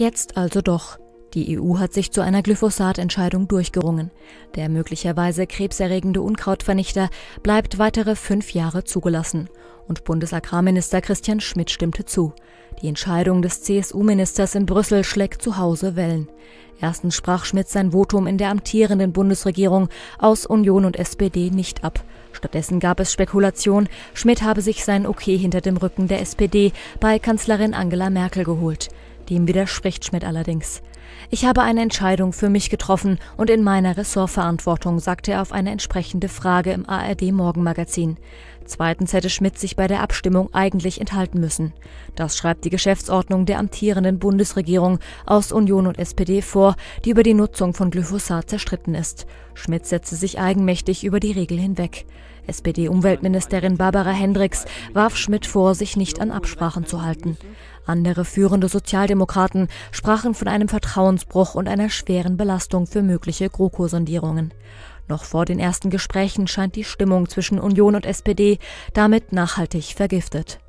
Jetzt also doch. Die EU hat sich zu einer Glyphosat-Entscheidung durchgerungen. Der möglicherweise krebserregende Unkrautvernichter bleibt weitere fünf Jahre zugelassen. Und Bundesagrarminister Christian Schmidt stimmte zu. Die Entscheidung des CSU-Ministers in Brüssel schlägt zu Hause Wellen. Erstens sprach Schmidt sein Votum in der amtierenden Bundesregierung aus Union und SPD nicht ab. Stattdessen gab es Spekulation, Schmidt habe sich sein Okay hinter dem Rücken der SPD bei Kanzlerin Angela Merkel geholt. Dem widerspricht Schmidt allerdings. Ich habe eine Entscheidung für mich getroffen und in meiner Ressortverantwortung, sagte er auf eine entsprechende Frage im ARD Morgenmagazin. Zweitens hätte Schmidt sich bei der Abstimmung eigentlich enthalten müssen. Das schreibt die Geschäftsordnung der amtierenden Bundesregierung aus Union und SPD vor, die über die Nutzung von Glyphosat zerstritten ist. Schmidt setzte sich eigenmächtig über die Regel hinweg. SPD-Umweltministerin Barbara Hendricks warf Schmidt vor, sich nicht an Absprachen zu halten. Andere führende Sozialdemokraten sprachen von einem Vertrauensbruch und einer schweren Belastung für mögliche GroKo-Sondierungen. Noch vor den ersten Gesprächen scheint die Stimmung zwischen Union und SPD damit nachhaltig vergiftet.